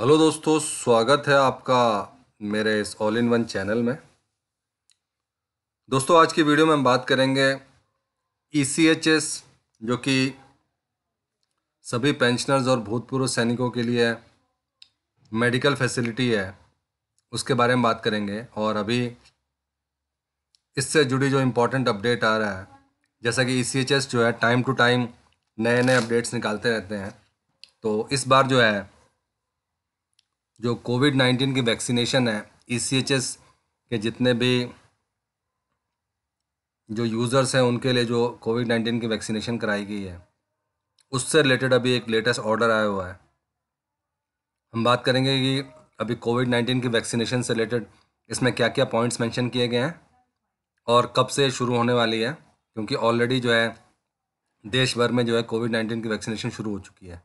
hello दोस्तों स्वागत है आपका मेरे इस ऑल इन वन चैनल में दोस्तों आज की वीडियो में हम बात करेंगे ई e जो कि सभी पेंशनर्स और भूतपूर्व सैनिकों के लिए मेडिकल फैसिलिटी है उसके बारे में बात करेंगे और अभी इससे जुड़ी जो इम्पोर्टेंट अपडेट आ रहा है जैसा कि ई e जो है टाइम टू टाइम नए नए अपडेट्स निकालते रहते हैं तो इस बार जो है जो कोविड नाइन्टीन की वैक्सीनेशन है ई e के जितने भी जो यूज़र्स हैं उनके लिए जो कोविड नाइन्टीन की वैक्सीनेशन कराई गई है उससे रिलेटेड अभी एक लेटेस्ट ऑर्डर आया हुआ है हम बात करेंगे कि अभी कोविड नाइन्टीन की वैक्सीनेशन से रिलेटेड इसमें क्या क्या पॉइंट्स मेंशन किए गए हैं और कब से शुरू होने वाली है क्योंकि ऑलरेडी जो है देश भर में जो है कोविड नाइन्टीन की वैक्सीनेशन शुरू हो चुकी है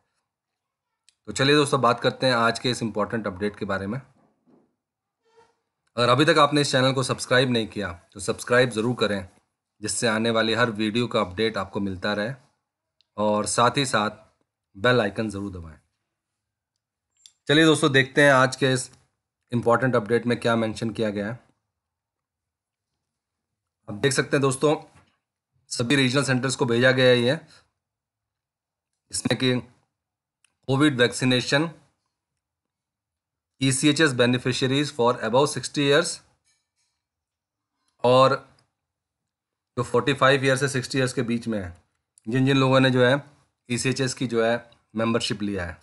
तो चलिए दोस्तों बात करते हैं आज के इस इम्पॉर्टेंट अपडेट के बारे में अगर अभी तक आपने इस चैनल को सब्सक्राइब नहीं किया तो सब्सक्राइब ज़रूर करें जिससे आने वाली हर वीडियो का अपडेट आपको मिलता रहे और साथ ही साथ बेल आइकन ज़रूर दबाएं चलिए दोस्तों देखते हैं आज के इस इम्पॉर्टेंट अपडेट में क्या मेंशन किया गया है अब देख सकते हैं दोस्तों सभी रीजनल सेंटर्स को भेजा गया है ये इसमें कि COVID vaccination E C H S beneficiaries for above sixty years और जो फोर्टी फाइव ईयर से सिक्सटी ईयर्स के बीच में है जिन जिन लोगों ने जो है ई सी एच एस की जो है मेंबरशिप लिया है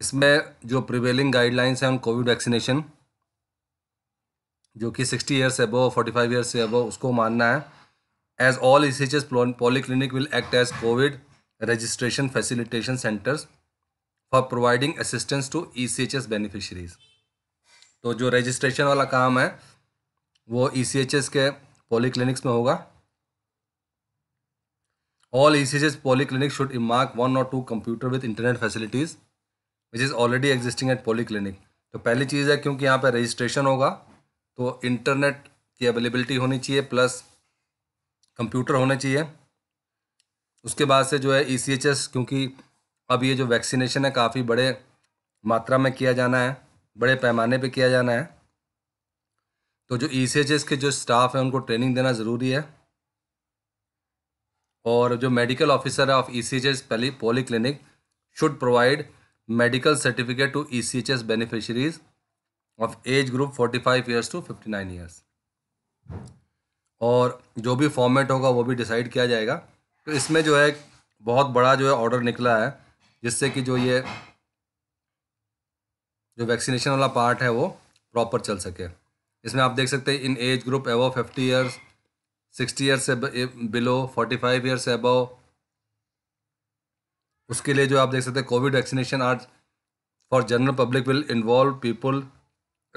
इसमें जो प्रिवेलिंग गाइडलाइंस हैं उन कोविड वैक्सीनेशन जो कि सिक्सटी ईयर्स से अबव फोर्टी फाइव ईयर्स से अबव उसको मानना है as all E C H S polyclinic will act as COVID registration facilitation centres for providing assistance to E C H S beneficiaries तो जो रजिस्ट्रेशन वाला काम है वो ई सी एच एस के पॉली क्लिनिक्स में होगा all E C H S polyclinic should mark one और two computer with internet facilities which is already existing at polyclinic तो पहली चीज़ है क्योंकि यहाँ पर रजिस्ट्रेशन होगा तो इंटरनेट की अवेलेबिलिटी होनी चाहिए प्लस कंप्यूटर होने चाहिए उसके बाद से जो है ई e क्योंकि अब ये जो वैक्सीनेशन है काफ़ी बड़े मात्रा में किया जाना है बड़े पैमाने पे किया जाना है तो जो ई e के जो स्टाफ है उनको ट्रेनिंग देना ज़रूरी है और जो मेडिकल ऑफिसर है ऑफ ई सी एच पहली polyclinic should provide medical certificate to E e C H S beneficiaries of age group forty five years to fifty nine years और जो भी फॉर्मेट होगा वो भी डिसाइड किया जाएगा तो इसमें जो है बहुत बड़ा जो है ऑर्डर निकला है जिससे कि जो ये जो वैक्सीनेशन वाला पार्ट है वो प्रॉपर चल सके इसमें आप देख सकते हैं in age group above fifty years sixty years से बिलो फोर्टी फाइव ईयर्स से एबव उसके लिए जो आप देख सकते हैं कोविड वैक्सीनेशन आज for general public will involve people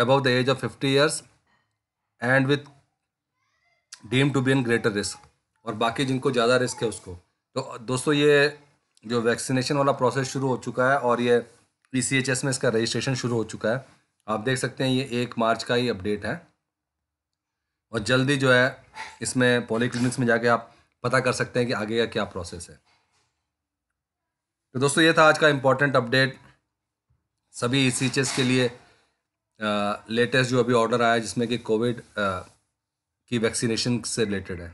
above the age of fifty years and with deem to be in greater risk और बाकी जिनको ज़्यादा रिस्क है उसको तो दोस्तों ये जो वैक्सीनेशन वाला प्रोसेस शुरू हो चुका है और ये पी e में इसका रजिस्ट्रेशन शुरू हो चुका है आप देख सकते हैं ये एक मार्च का ही अपडेट है और जल्दी जो है इसमें पॉलीक्लिनिक्स में जाके आप पता कर सकते हैं कि आगे का क्या प्रोसेस है तो दोस्तों ये था आज का इम्पोर्टेंट अपडेट सभी ई e के लिए लेटेस्ट जो अभी ऑर्डर आया जिसमें कि कोविड की वैक्सीनेशन से रिलेटेड है